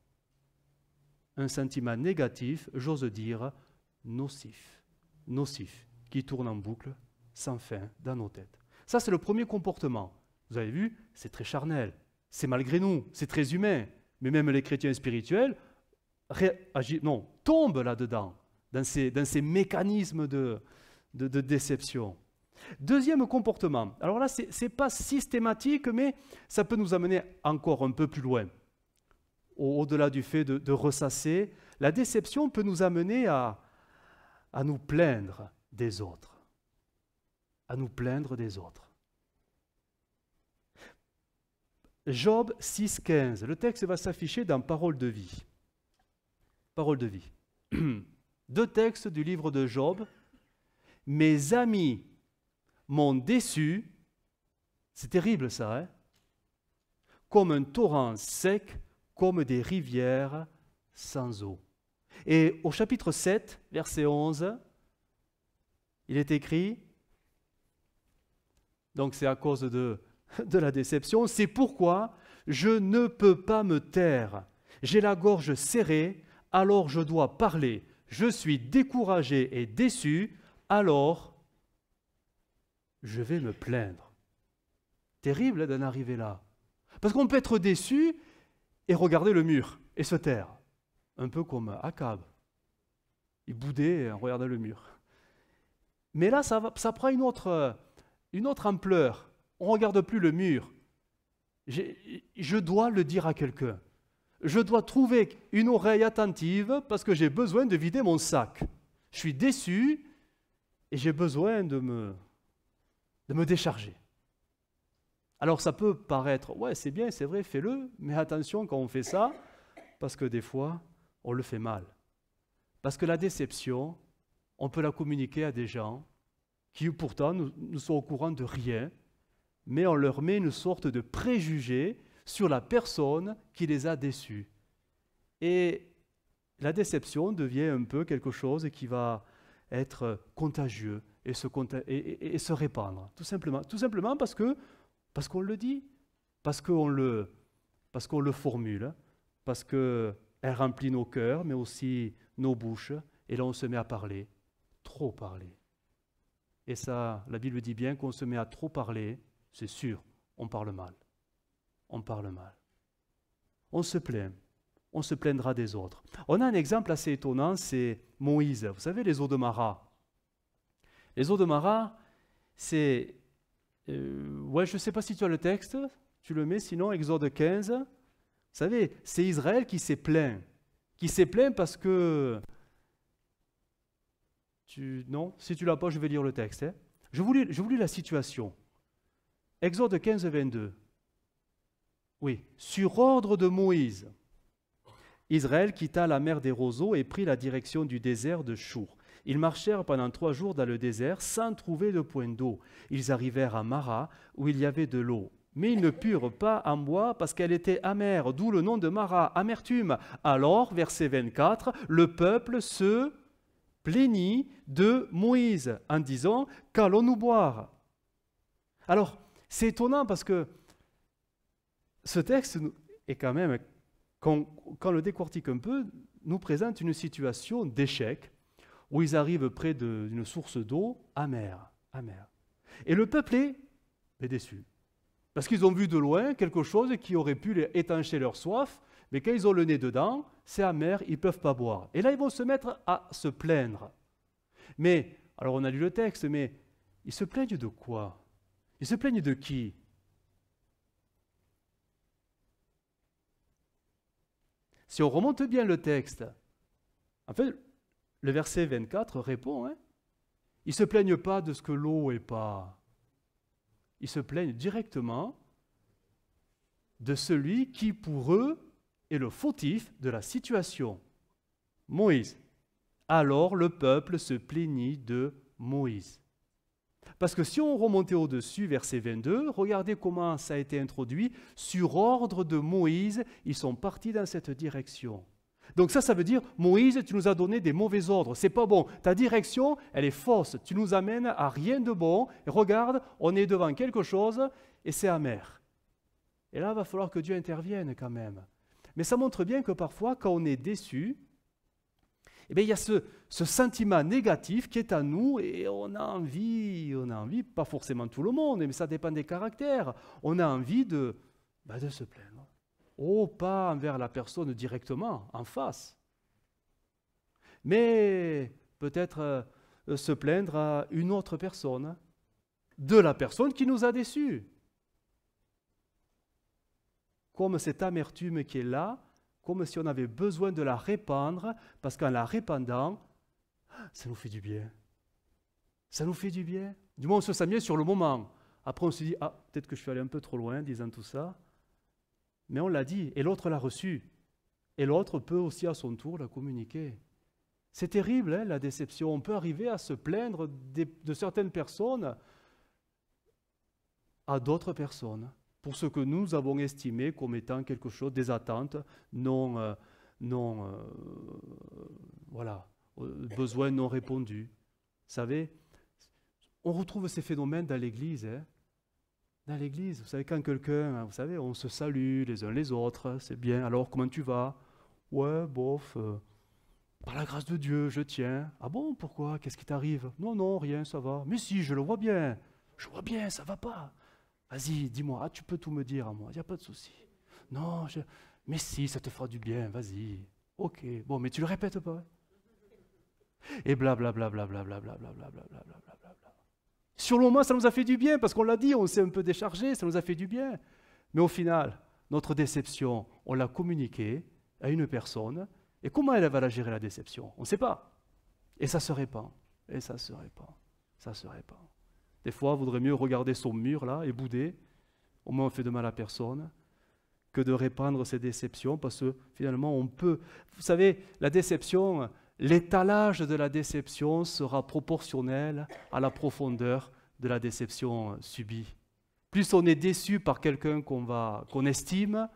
Un sentiment négatif, j'ose dire, nocif, nocif, qui tourne en boucle sans fin dans nos têtes. Ça, c'est le premier comportement. Vous avez vu, c'est très charnel, c'est malgré nous, c'est très humain. Mais même les chrétiens spirituels non, tombent là-dedans, dans ces, mécanismes de déception. Deuxième comportement, alors là, ce n'est pas systématique, mais ça peut nous amener encore un peu plus loin. Au-delà du fait de, ressasser, la déception peut nous amener à, à nous plaindre des autres. À nous plaindre des autres. Job 6.15, le texte va s'afficher dans Parole de vie. Parole de vie. *clears throat* Deux textes du livre de Job. Mes amis m'ont déçu, c'est terrible ça, hein comme un torrent sec, comme des rivières sans eau. Et au chapitre 7, verset 11, il est écrit, donc c'est à cause de, *laughs* de la déception, c'est pourquoi je ne peux pas me taire. J'ai la gorge serrée, alors je dois parler. Je suis découragé et déçu, alors je vais me plaindre. Terrible d'en arriver là. Parce qu'on peut être déçu et regarder le mur et se taire. Un peu comme Akab. Il boudait en regardant le mur. Mais là, ça, va, ça prend une autre, une autre ampleur. On ne regarde plus le mur. Je dois le dire à quelqu'un. Je dois trouver une oreille attentive parce que j'ai besoin de vider mon sac. Je suis déçu et j'ai besoin de me de me décharger. Alors ça peut paraître, ouais, c'est bien, c'est vrai, fais-le, mais attention quand on fait ça, parce que des fois, on le fait mal. Parce que la déception, on peut la communiquer à des gens qui pourtant ne sont au courant de rien, mais on leur met une sorte de préjugé sur la personne qui les a déçus. Et la déception devient un peu quelque chose qui va être contagieux, et se, répandre, tout simplement. Tout simplement parce que parce qu'on le dit, parce qu'on le, parce qu'on le formule, parce qu'elle remplit nos cœurs, mais aussi nos bouches, et là on se met à parler, trop parler. Et ça, la Bible dit bien qu'on se met à trop parler, c'est sûr, on parle mal. On parle mal. On se plaint. On se plaindra des autres. On a un exemple assez étonnant, c'est Moïse. Vous savez, les eaux de Mara. Les eaux de Mara, c'est... Euh, ouais, je ne sais pas si tu as le texte, tu le mets, sinon Exode 15. Vous savez, c'est Israël qui s'est plaint. Qui s'est plaint parce que... Tu... Non, si tu l'as pas, je vais lire le texte. Je, hein. voulais, je vous la situation. Exode 15, 22. Oui, sur ordre de Moïse, Israël quitta la mer des roseaux et prit la direction du désert de Chour. Ils marchèrent pendant trois jours dans le désert sans trouver de point d'eau. Ils arrivèrent à Mara, où il y avait de l'eau. Mais ils ne purent pas en bois parce qu'elle était amère, d'où le nom de Mara, amertume. Alors, verset 24, le peuple se plaignit de Moïse en disant Qu'allons-nous boire Alors, c'est étonnant parce que ce texte est quand même, quand, on le décortique un peu, nous présente une situation d'échec où ils arrivent près d'une source d'eau amère, amère. Et le peuple est, est déçu. Parce qu'ils ont vu de loin quelque chose qui aurait pu étancher leur soif, mais quand ils ont le nez dedans, c'est amer, ils ne peuvent pas boire. Et là, ils vont se mettre à se plaindre. Mais, alors on a lu le texte, mais ils se plaignent de quoi Ils se plaignent de qui Si on remonte bien le texte, en fait, le verset 24 répond, hein. ils ne se plaignent pas de ce que l'eau est pas. Ils se plaignent directement de celui qui, pour eux, est le fautif de la situation. Moïse. Alors le peuple se plaignit de Moïse. Parce que si on remontait au-dessus, verset 22, regardez comment ça a été introduit. Sur ordre de Moïse, ils sont partis dans cette direction. Donc ça, ça veut dire, Moïse, tu nous as donné des mauvais ordres, c'est pas bon. Ta direction, elle est fausse, tu nous amènes à rien de bon. regarde, on est devant quelque chose et c'est amer. Et là, il va falloir que Dieu intervienne quand même. Mais ça montre bien que parfois, quand on est déçu, eh bien, il y a ce, sentiment négatif qui est à nous et on a envie, on a envie, pas forcément tout le monde, mais ça dépend des caractères, on a envie de bah, se plaindre. Oh, pas envers la personne directement, en face. Mais peut-être euh, se plaindre à une autre personne, de la personne qui nous a déçus. Comme cette amertume qui est là, comme si on avait besoin de la répandre, parce qu'en la répandant, ça nous fait du bien. Ça nous fait du bien. Du moins, on se sent bien sur le moment. Après, on se dit, ah, peut-être que je suis allé un peu trop loin en disant tout ça. Mais on l'a dit, et l'autre l'a reçu. Et l'autre peut aussi à son tour la communiquer. C'est terrible, hein, la déception. On peut arriver à se plaindre de certaines personnes à d'autres personnes pour ce que nous avons estimé comme étant quelque chose, des attentes non, euh, non, euh, voilà, euh, besoins non répondus. Vous savez, on retrouve ces phénomènes dans l'Église. Hein dans l'église. Vous savez, quand quelqu'un, vous savez, on se salue les uns les autres, c'est bien. Alors, comment tu vas Ouais, bof. par la grâce de Dieu, je tiens. Ah bon, pourquoi Qu'est-ce qui t'arrive Non, non, rien, ça va. Mais si, je le vois bien. Je vois bien, ça va pas. Vas-y, dis-moi. Ah, tu peux tout me dire à moi, il n'y a pas de souci. Non, mais si, ça te fera du bien, vas-y. Ok, bon, mais tu le répètes pas. Et blablabla, blablabla, blablabla, blablabla. Sur le moment, ça nous a fait du bien, parce qu'on l'a dit, on s'est un peu déchargé, ça nous a fait du bien. Mais au final, notre déception, on l'a communiquée à une personne. Et comment elle va la gérer, la déception On ne sait pas. Et ça se répand. Et ça se répand. Ça se répand. Des fois, il vaudrait mieux regarder son mur, là, et bouder. Au moins, on fait de mal à personne que de répandre ses déceptions, parce que finalement, on peut... Vous savez, la déception, l'étalage de la déception sera proportionnel à la profondeur de la déception subie. Plus on est déçu par quelqu'un qu'on estime,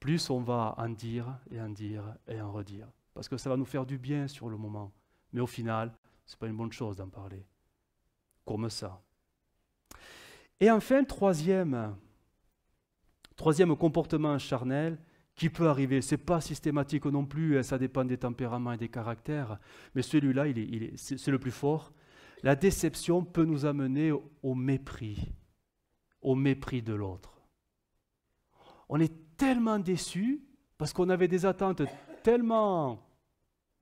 plus on va en dire et en dire et en redire. Parce que ça va nous faire du bien sur le moment. Mais au final, ce n'est pas une bonne chose d'en parler. Comme ça. Et enfin, troisième, troisième comportement charnel, qui peut arriver. Ce n'est pas systématique non plus, hein, ça dépend des tempéraments et des caractères, mais celui-là, il c'est le plus fort. La déception peut nous amener au mépris, au mépris de l'autre. On est tellement déçu parce qu'on avait des attentes tellement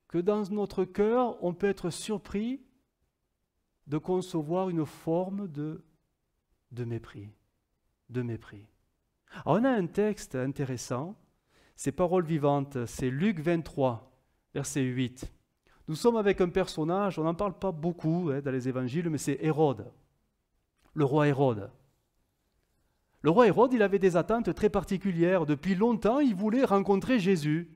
que dans notre cœur, on peut être surpris de concevoir une forme de, de mépris, de mépris. on a un texte intéressant ces paroles vivantes, c'est Luc 23, verset 8. Nous sommes avec un personnage, on n'en parle pas beaucoup hein, dans les évangiles, mais c'est Hérode, le roi Hérode. Le roi Hérode, il avait des attentes très particulières. Depuis longtemps, il voulait rencontrer Jésus.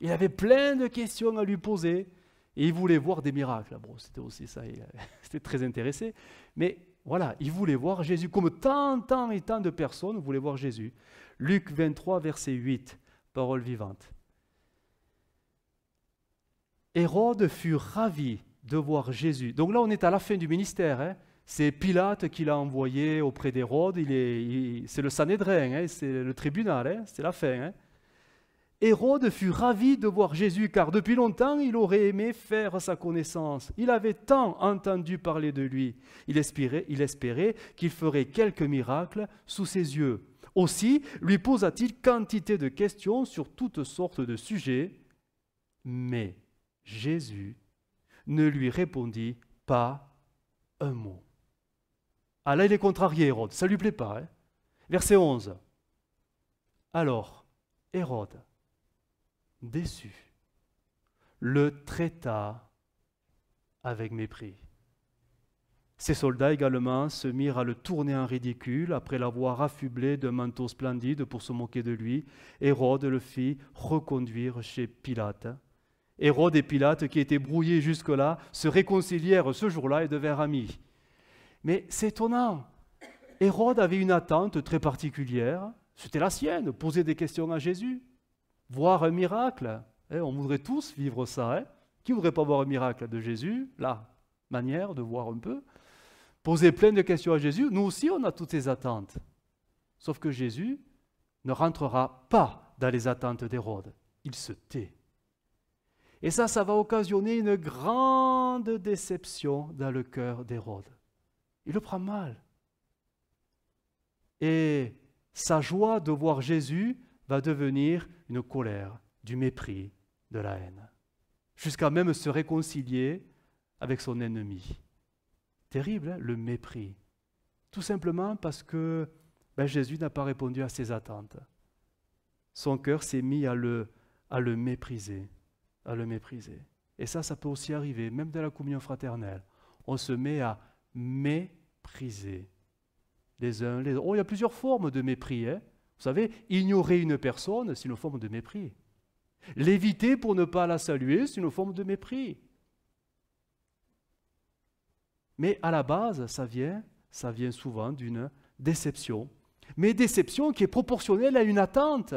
Il avait plein de questions à lui poser et il voulait voir des miracles. Ah c'était aussi ça, il *laughs* était très intéressé. Mais voilà, il voulait voir Jésus, comme tant, tant et tant de personnes voulaient voir Jésus. Luc 23, verset 8, parole vivante. Hérode fut ravi de voir Jésus. Donc là, on est à la fin du ministère. Hein. C'est Pilate qui l'a envoyé auprès d'Hérode. c'est le Sanhédrin, hein. c'est le tribunal, hein. c'est la fin. Hérode fut ravi de voir Jésus, car depuis longtemps, il aurait aimé faire sa connaissance. Il avait tant entendu parler de lui. Il espérait, il espérait qu'il ferait quelques miracles sous ses yeux. Aussi lui posa-t-il quantité de questions sur toutes sortes de sujets, mais Jésus ne lui répondit pas un mot. Ah là, il est contrarié, Hérode, ça ne lui plaît pas. Hein. Verset 11. Alors, Hérode, déçu, le traita avec mépris. Ses soldats également se mirent à le tourner en ridicule après l'avoir affublé d'un manteau splendide pour se moquer de lui. Hérode le fit reconduire chez Pilate. Hérode et Pilate, qui étaient brouillés jusque-là, se réconcilièrent ce jour-là et devinrent amis. Mais c'est étonnant. Hérode avait une attente très particulière. C'était la sienne, poser des questions à Jésus, voir un miracle. Eh, on voudrait tous vivre ça. Qui hein. Qui voudrait pas voir un miracle de Jésus La manière de voir un peu poser plein de questions à Jésus, nous aussi on a toutes ces attentes. Sauf que Jésus ne rentrera pas dans les attentes d'Hérode. Il se tait. Et ça, ça va occasionner une grande déception dans le cœur d'Hérode. Il le prend mal. Et sa joie de voir Jésus va devenir une colère, du mépris, de la haine, jusqu'à même se réconcilier avec son ennemi. Terrible, hein, le mépris. Tout simplement parce que ben, Jésus n'a pas répondu à ses attentes. Son cœur s'est mis à le, à le mépriser, à le mépriser. Et ça, ça peut aussi arriver, même dans la communion fraternelle. On se met à mépriser les uns les autres. Oh, il y a plusieurs formes de mépris. Hein. Vous savez, ignorer une personne, c'est une forme de mépris. L'éviter pour ne pas la saluer, c'est une forme de mépris. Mais à la base, ça vient, ça vient souvent d'une déception. Mais déception qui est proportionnelle à une attente.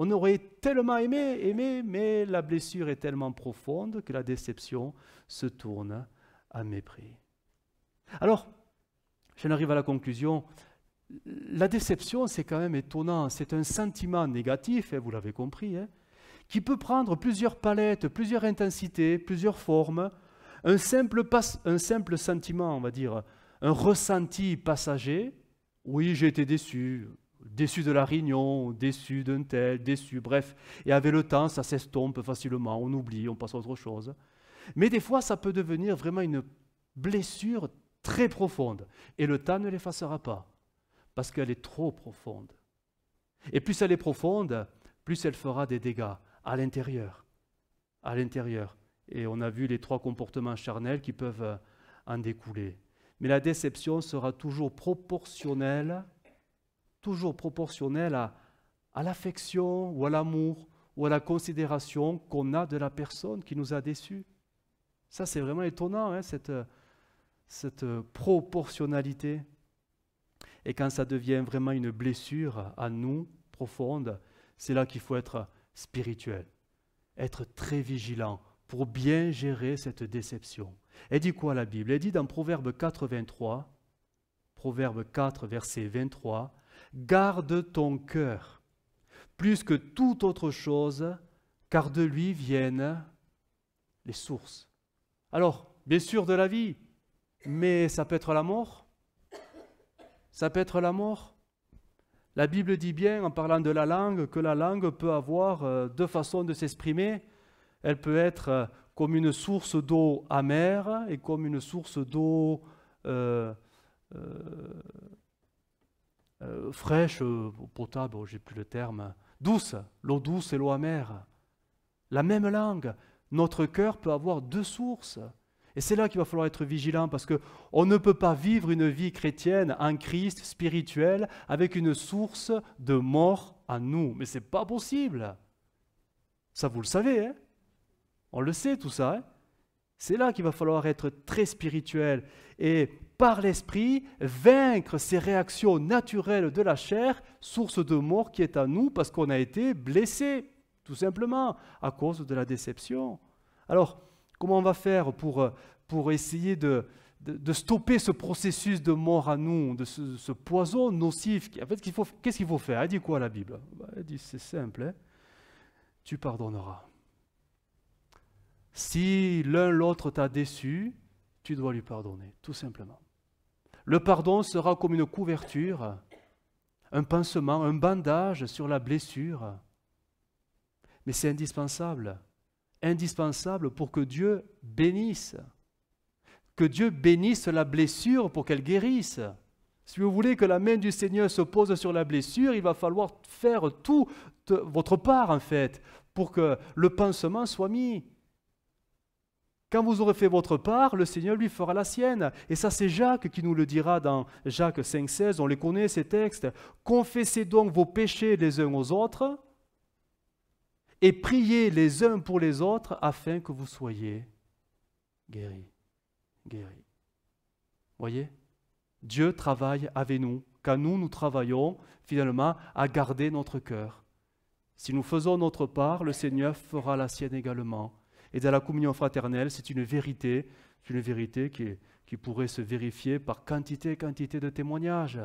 On aurait tellement aimé, aimé, mais la blessure est tellement profonde que la déception se tourne à mépris. Alors, j'en arrive à la conclusion. La déception, c'est quand même étonnant. C'est un sentiment négatif, hein, vous l'avez compris, hein, qui peut prendre plusieurs palettes, plusieurs intensités, plusieurs formes, un simple, sentiment, on va dire, un ressenti passager, oui, j'ai été déçu, déçu de la réunion, déçu d'un tel, déçu, bref. Et avec le temps, ça s'estompe facilement, on oublie, on passe à autre chose. Mais des fois, ça peut devenir vraiment une blessure très profonde. Et le temps ne l'effacera pas, parce qu'elle est trop profonde. Et plus elle est profonde, plus elle fera des dégâts à l'intérieur. À l'intérieur. Et on a vu les trois comportements charnels qui peuvent euh, en découler. Mais la déception sera toujours proportionnelle, toujours proportionnelle à, à l'affection ou à l'amour ou à la considération qu'on a de la personne qui nous a déçus. Ça, c'est vraiment étonnant, hein, cette, cette proportionnalité. Et quand ça devient vraiment une blessure à nous, profonde, c'est là qu'il faut être spirituel, être très vigilant, pour bien gérer cette déception. Elle dit quoi la Bible Elle dit dans Proverbe 83, 4, verset 23, Garde ton cœur plus que toute autre chose, car de lui viennent les sources. Alors, bien sûr de la vie, mais ça peut être la mort. Ça peut être la mort. La Bible dit bien, en parlant de la langue, que la langue peut avoir euh, deux façons de s'exprimer. Elle peut être euh, comme une source d'eau amère et comme une source d'eau euh, euh, fraîche, potable, oh, j'ai plus le terme, douce, l'eau douce et l'eau amère. La même langue. Notre cœur peut avoir deux sources. Et c'est là qu'il va falloir être vigilant parce que on ne peut pas vivre une vie chrétienne en Christ spirituel avec une source de mort à nous. Mais c'est pas possible. Ça vous le savez, hein on le sait tout ça. Hein. c'est là qu'il va falloir être très spirituel et par l'esprit vaincre ces réactions naturelles de la chair, source de mort qui est à nous parce qu'on a été blessé, tout simplement, à cause de la déception. Alors, comment on va faire pour, euh, pour essayer de, stopper ce processus de mort à nous, de ce, poison nocif En fait, qu'est-ce qu'il faut, faire Elle dit quoi la Bible bah, Elle dit, c'est simple, hein. tu pardonneras. Si l'un l'autre t'a déçu, tu dois lui pardonner, tout simplement. Le pardon sera comme une couverture, un pansement, un bandage sur la blessure. Mais c'est indispensable, indispensable pour que Dieu bénisse, que Dieu bénisse la blessure pour qu'elle guérisse. Si vous voulez que la main du Seigneur se pose sur la blessure, il va falloir faire tout votre part, en fait, pour que le pansement soit mis. Quand vous aurez fait votre part, le Seigneur lui fera la sienne. Et ça, c'est Jacques qui nous le dira dans Jacques 5,16. On les connaît, ces textes. Confessez donc vos péchés les uns aux autres et priez les uns pour les autres afin que vous soyez guéris. Guéris. Voyez Dieu travaille avec nous. Quand nous, nous travaillons finalement à garder notre cœur. Si nous faisons notre part, le Seigneur fera la sienne également et dans la communion fraternelle, c'est une vérité, une vérité qui, pourrait se vérifier par quantité, quantité de témoignages.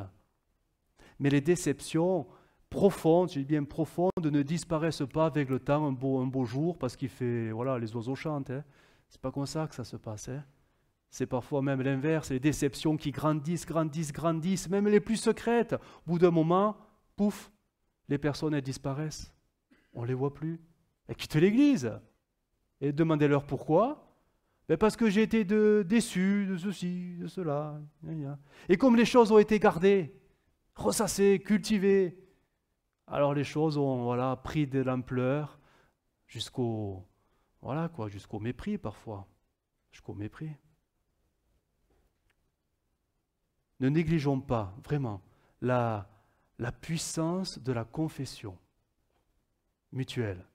Mais les déceptions profondes, je dis bien profondes, ne disparaissent pas avec le temps, un beau, jour, parce qu'il fait, voilà, les oiseaux chantent. Hein. C'est pas comme ça que ça se passe. Hein. C'est parfois même l'inverse, les déceptions qui grandissent, grandissent, grandissent, même les plus secrètes. Au bout d'un moment, pouf, les personnes elles disparaissent. On ne les voit plus. Elles quittent l'Église. Et demandez-leur pourquoi. Ben, parce que j'ai été déçu de ceci, de cela. Et comme les choses ont été gardées, ressassées, cultivées, alors les choses ont voilà, pris de l'ampleur jusqu'au voilà quoi, jusqu'au mépris parfois, jusqu'au mépris. Ne négligeons pas vraiment la, la puissance de la confession mutuelle.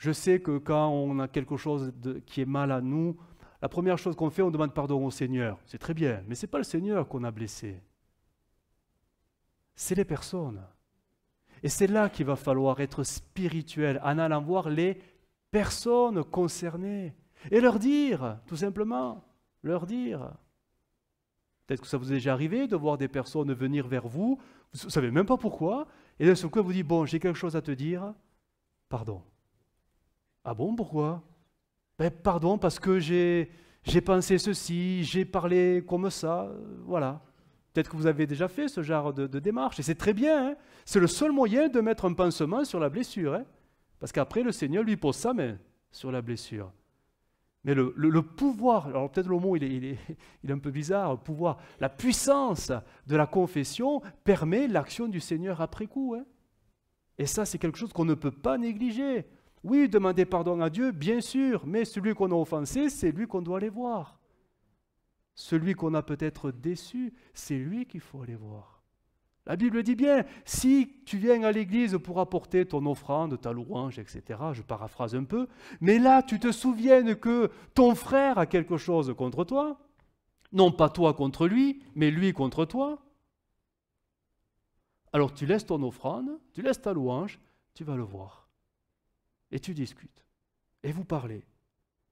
Je sais que quand on a quelque chose qui est mal à nous, la première chose qu'on fait, on demande pardon au Seigneur. C'est très bien, mais ce n'est pas le Seigneur qu'on a blessé. C'est les personnes. Et c'est là qu'il va falloir être spirituel en allant voir les personnes concernées et leur dire, tout simplement, leur dire. Peut-être que ça vous est déjà arrivé de voir des personnes venir vers vous, vous ne savez même pas pourquoi, et d'un seul coup, vous dit, bon, j'ai quelque chose à te dire, pardon. Ah bon, pourquoi ben, Pardon, parce que j'ai, pensé ceci, j'ai parlé comme ça, euh, voilà. Peut-être que vous avez déjà fait ce genre de, démarche, et c'est très bien. Hein. c'est le seul moyen de mettre un pansement sur la blessure. Hein. parce qu'après, le Seigneur lui pose sa main sur la blessure. Mais le, pouvoir, alors peut-être le mot il est, *laughs* un peu bizarre, pouvoir, la puissance de la confession permet l'action du Seigneur après coup. Hein. et ça, c'est quelque chose qu'on ne peut pas négliger. Oui, demander pardon à Dieu, bien sûr, mais celui qu'on a offensé, c'est lui qu'on doit aller voir. Celui qu'on a peut-être déçu, c'est lui qu'il faut aller voir. La Bible dit bien, si tu viens à l'église pour apporter ton offrande, ta louange, etc., je paraphrase un peu, mais là tu te souviennes que ton frère a quelque chose contre toi, non pas toi contre lui, mais lui contre toi, alors tu laisses ton offrande, tu laisses ta louange, tu vas le voir. Et tu discutes. Et vous parlez.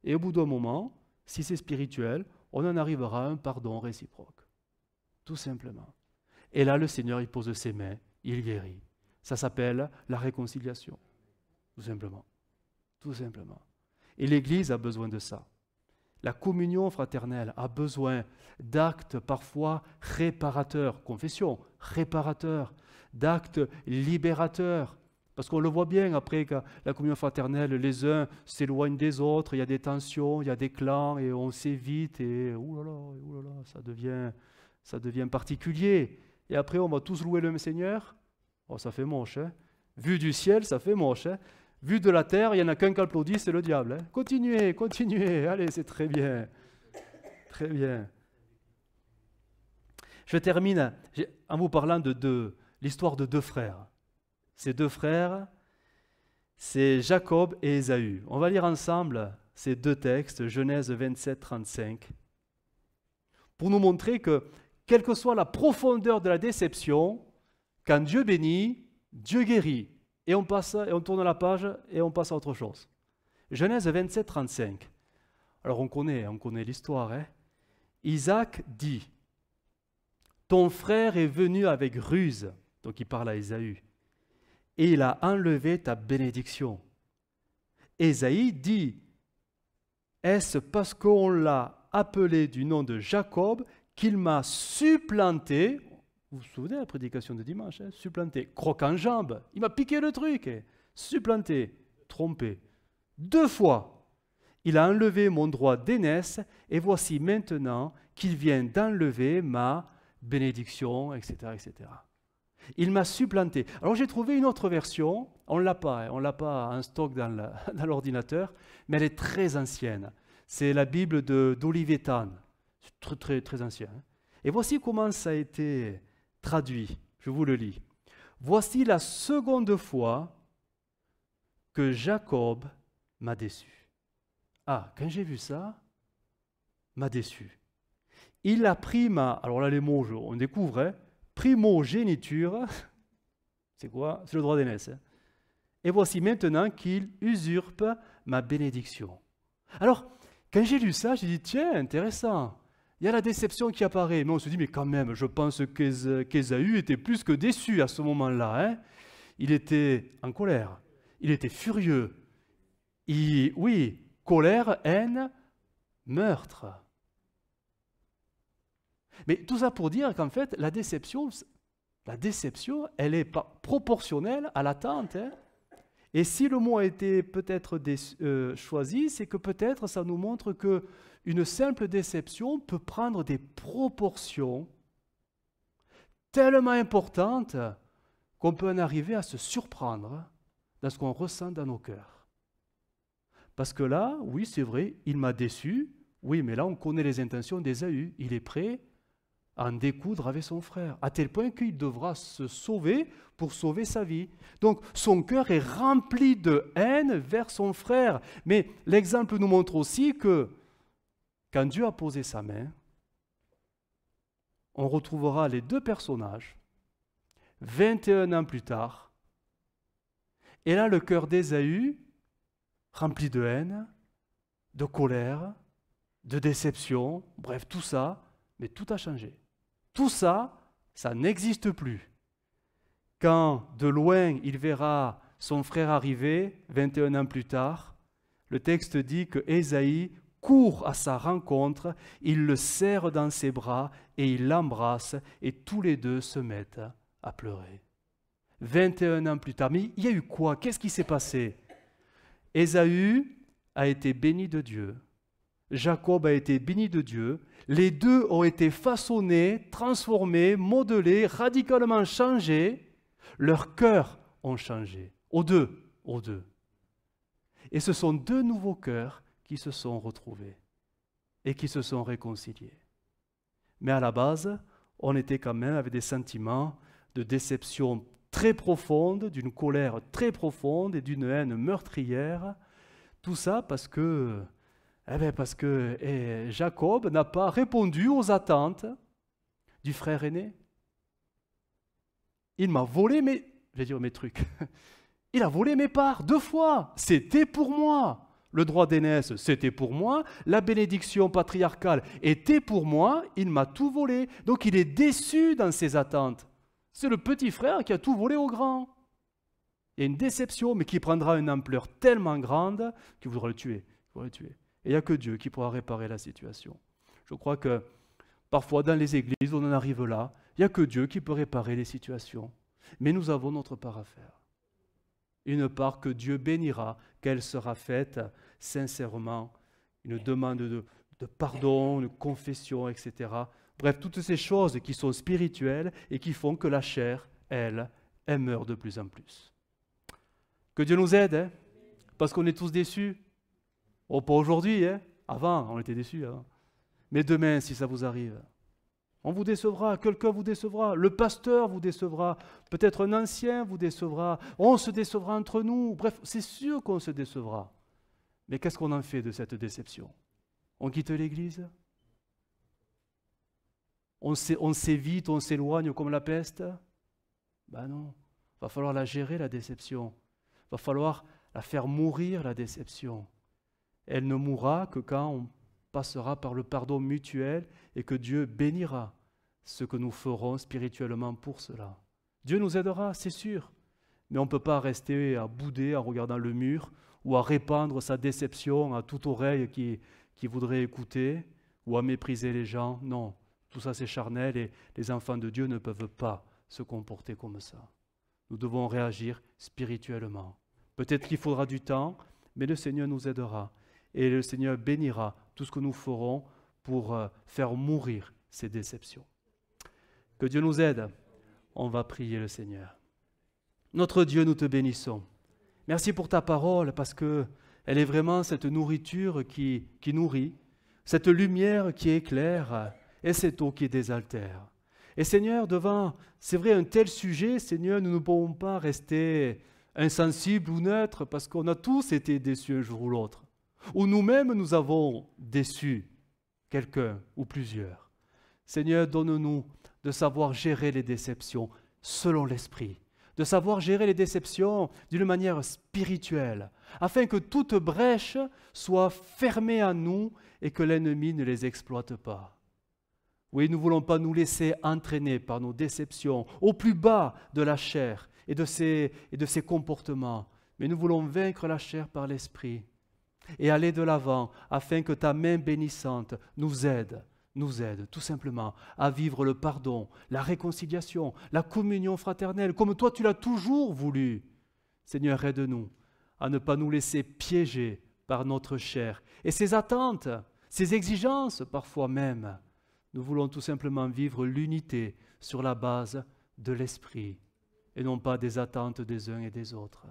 Et au bout d'un moment, si c'est spirituel, on en arrivera à un pardon réciproque. Tout simplement. Et là, le Seigneur, il pose ses mains, il guérit. Ça s'appelle la réconciliation. Tout simplement. Tout simplement. Et l'Église a besoin de ça. La communion fraternelle a besoin d'actes parfois réparateurs, confession, réparateurs, d'actes libérateurs, parce qu'on le voit bien après que la communion fraternelle, les uns s'éloignent des autres, il y a des tensions, il y a des clans, et on s'évite, et oulala, ça devient, ça devient particulier. Et après, on va tous louer le même Seigneur. Oh, ça fait moche, hein Vu du ciel, ça fait moche, hein Vu de la terre, il n'y en a qu'un qui applaudit, c'est le diable. Hein. continuez, continuez, allez, c'est très bien. Très bien. Je termine en vous parlant de, de l'histoire de deux frères. Ces deux frères, c'est Jacob et Ésaü. On va lire ensemble ces deux textes, Genèse 27, 35, pour nous montrer que, quelle que soit la profondeur de la déception, quand Dieu bénit, Dieu guérit. Et on passe, et on tourne la page et on passe à autre chose. Genèse 27, 35. Alors on connaît, on connaît l'histoire. Hein. Isaac dit, Ton frère est venu avec ruse, donc il parle à Ésaü, et il a enlevé ta bénédiction. Ésaïe dit, est-ce parce qu'on l'a appelé du nom de Jacob qu'il m'a supplanté Vous vous souvenez de la prédication de dimanche, hein, supplanté, croque en jambe, il m'a piqué le truc, hein, supplanté, trompé, deux fois. Il a enlevé mon droit d'aînesse, et voici maintenant qu'il vient d'enlever ma bénédiction, etc., etc. Il m'a supplanté. Alors j'ai trouvé une autre version. On l'a pas, hein. on l'a pas en stock *laughs* dans l'ordinateur, mais elle est très ancienne. C'est la Bible d'Olivier Tan, très, très, très ancien. Hein. Et voici comment ça a été traduit. Je vous le lis. Voici la seconde fois que Jacob m'a déçu. Ah, quand j'ai vu ça, m'a déçu. Il a pris ma... Alors là, les mots, on découvrait. Hein primogéniture, c'est quoi C'est le droit d'aînesse. Hein. et voici maintenant qu'il usurpe ma bénédiction. Alors, quand j'ai lu ça, j'ai dit, tiens, intéressant. Il y a la déception qui apparaît, mais on se dit, mais quand même, je pense qu'Esaü était plus que déçu à ce moment-là. Hein. il était en colère, il était furieux. oui, colère, haine, meurtre. Mais tout ça pour dire qu'en fait, la déception, la déception, elle est proportionnelle à l'attente. Hein. Et si le mot a été peut-être euh, choisi, c'est que peut-être ça nous montre que une simple déception peut prendre des proportions tellement importantes qu'on peut en arriver à se surprendre dans ce qu'on ressent dans nos cœurs. Parce que là, oui, c'est vrai, il m'a déçu, oui, mais là, on connaît les intentions des d'Ésaü. Il est prêt en découdre avec son frère, à tel point qu'il devra se sauver pour sauver sa vie. Donc son cœur est rempli de haine vers son frère. Mais l'exemple nous montre aussi que quand Dieu a posé sa main, on retrouvera les deux personnages 21 ans plus tard. Et là, le cœur d'Ésaü, rempli de haine, de colère, de déception, bref, tout ça, mais tout a changé. Tout ça, ça n'existe plus. Quand de loin il verra son frère arriver, 21 ans plus tard, le texte dit que Ésaïe court à sa rencontre, il le serre dans ses bras et il l'embrasse et tous les deux se mettent à pleurer. 21 ans plus tard, mais il y a eu quoi Qu'est-ce qui s'est passé Ésaü a été béni de Dieu. Jacob a été béni de Dieu. Les deux ont été façonnés, transformés, modelés, radicalement changés. Leurs cœurs ont changé. Aux deux, aux deux. Et ce sont deux nouveaux cœurs qui se sont retrouvés et qui se sont réconciliés. Mais à la base, on était quand même avec des sentiments de déception très profonde, d'une colère très profonde et d'une haine meurtrière. Tout ça parce que eh bien parce que eh, Jacob n'a pas répondu aux attentes du frère aîné. Il m'a volé mes, je vais dire mes trucs. *laughs* Il a volé mes parts deux fois. C'était pour moi. Le droit d'aînesse, c'était pour moi. La bénédiction patriarcale était pour moi. Il m'a tout volé. Donc il est déçu dans ses attentes. C'est le petit frère qui a tout volé au grand. Il y a une déception, mais qui prendra une ampleur tellement grande qu'il voudra le tuer. Il voudra le tuer il n'y a que Dieu qui pourra réparer la situation. Je crois que parfois dans les églises, on en arrive là. Il n'y a que Dieu qui peut réparer les situations. Mais nous avons notre part à faire. Une part que Dieu bénira, qu'elle sera faite sincèrement. Une demande de, pardon, une confession, etc. Bref, toutes ces choses qui sont spirituelles et qui font que la chair, elle, elle meurt de plus en plus. Que Dieu nous aide, hein, parce qu'on est tous déçus. Oh, pas aujourd'hui, hein Avant, on était déçus. Mais demain, si ça vous arrive, on vous décevra, quelqu'un vous décevra, le pasteur vous décevra, peut-être un ancien vous décevra, on se décevra entre nous, bref, c'est sûr qu'on se décevra. Mais qu'est-ce qu'on en fait de cette déception On quitte l'Église On s'évite, on s'éloigne comme la peste Ben non, va falloir la gérer, la déception. Va falloir la faire mourir, la déception. Elle ne mourra que quand on passera par le pardon mutuel et que Dieu bénira ce que nous ferons spirituellement pour cela. Dieu nous aidera, c'est sûr, mais on ne peut pas rester à bouder en regardant le mur ou à répandre sa déception à toute oreille qui, qui voudrait écouter ou à mépriser les gens. Non, tout ça c'est charnel et les enfants de Dieu ne peuvent pas se comporter comme ça. Nous devons réagir spirituellement. Peut-être qu'il faudra du temps, mais le Seigneur nous aidera et le Seigneur bénira tout ce que nous ferons pour euh, faire mourir ces déceptions. Que Dieu nous aide. On va prier le Seigneur. Notre Dieu, nous te bénissons. Merci pour ta parole parce que elle est vraiment cette nourriture qui, qui nourrit, cette lumière qui éclaire et cette eau qui désaltère. Et Seigneur, devant, c'est vrai, un tel sujet, Seigneur, nous ne pouvons pas rester insensibles ou neutres parce qu'on a tous été déçus un jour ou l'autre où nous-mêmes nous avons déçu quelqu'un ou plusieurs. Seigneur, donne-nous de savoir gérer les déceptions selon l'Esprit, de savoir gérer les déceptions d'une manière spirituelle, afin que toute brèche soit fermée à nous et que l'ennemi ne les exploite pas. Oui, nous ne voulons pas nous laisser entraîner par nos déceptions au plus bas de la chair et de ses, et de ses comportements, mais nous voulons vaincre la chair par l'esprit et aller de l'avant afin que ta main bénissante nous aide, nous aide tout simplement à vivre le pardon, la réconciliation, la communion fraternelle, comme toi tu l'as toujours voulu. Seigneur, aide-nous à ne pas nous laisser piéger par notre chair et ses attentes, ses exigences parfois même. Nous voulons tout simplement vivre l'unité sur la base de l'Esprit et non pas des attentes des uns et des autres.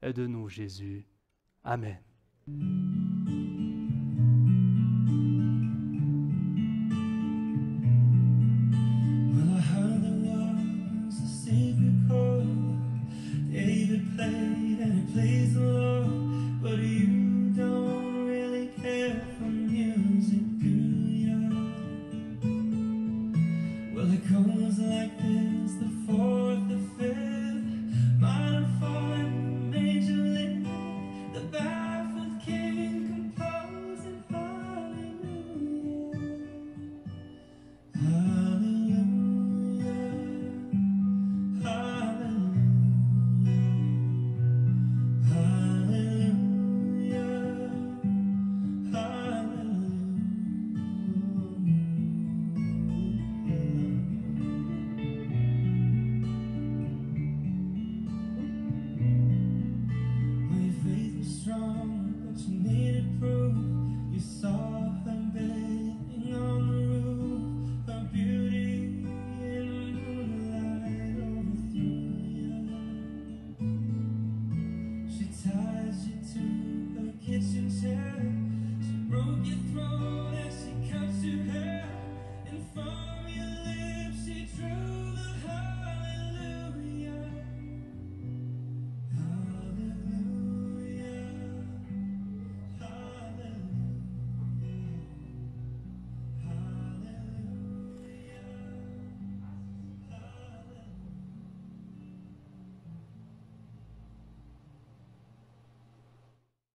Aide-nous, Jésus. Amen. Thank you.